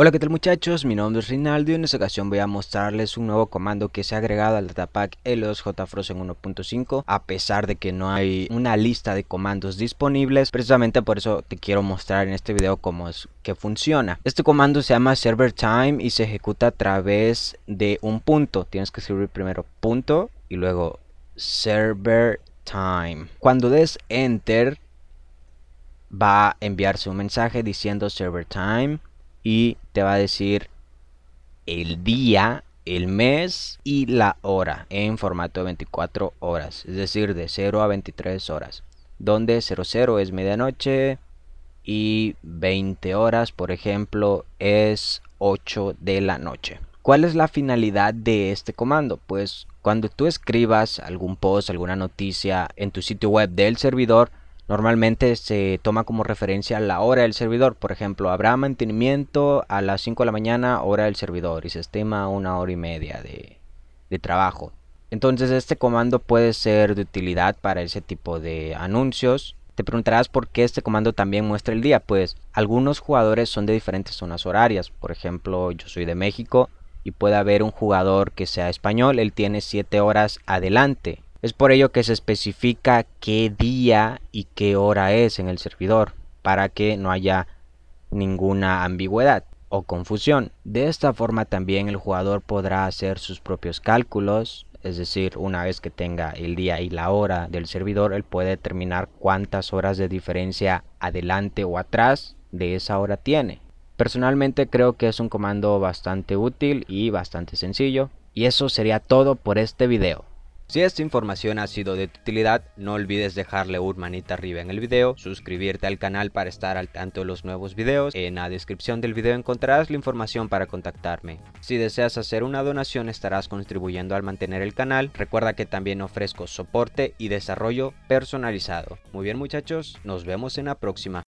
Hola qué tal muchachos, mi nombre es Rinaldo y en esta ocasión voy a mostrarles un nuevo comando que se ha agregado al Datapack L2 en 1.5 a pesar de que no hay una lista de comandos disponibles, precisamente por eso te quiero mostrar en este video cómo es que funciona. Este comando se llama Server Time y se ejecuta a través de un punto, tienes que escribir primero punto y luego Server Time. Cuando des Enter va a enviarse un mensaje diciendo Server Time y te va a decir el día, el mes y la hora en formato de 24 horas, es decir, de 0 a 23 horas, donde 00 es medianoche y 20 horas, por ejemplo, es 8 de la noche. ¿Cuál es la finalidad de este comando? Pues cuando tú escribas algún post, alguna noticia en tu sitio web del servidor, Normalmente se toma como referencia la hora del servidor. Por ejemplo, habrá mantenimiento a las 5 de la mañana, hora del servidor, y se estima una hora y media de, trabajo. Entonces este comando puede ser de utilidad para ese tipo de anuncios. Te preguntarás por qué este comando también muestra el día. Pues algunos jugadores son de diferentes zonas horarias. Por ejemplo, yo soy de México y puede haber un jugador que sea español. Él tiene 7 horas adelante. Es por ello que se especifica qué día y qué hora es en el servidor, para que no haya ninguna ambigüedad o confusión. De esta forma también el jugador podrá hacer sus propios cálculos, es decir, una vez que tenga el día y la hora del servidor, él puede determinar cuántas horas de diferencia adelante o atrás de esa hora tiene. Personalmente creo que es un comando bastante útil y bastante sencillo. Y eso sería todo por este video. Si esta información ha sido de tu utilidad, no olvides dejarle un manita arriba en el video, suscribirte al canal para estar al tanto de los nuevos videos, en la descripción del video encontrarás la información para contactarme. Si deseas hacer una donación estarás contribuyendo al mantener el canal, recuerda que también ofrezco soporte y desarrollo personalizado. Muy bien muchachos, nos vemos en la próxima.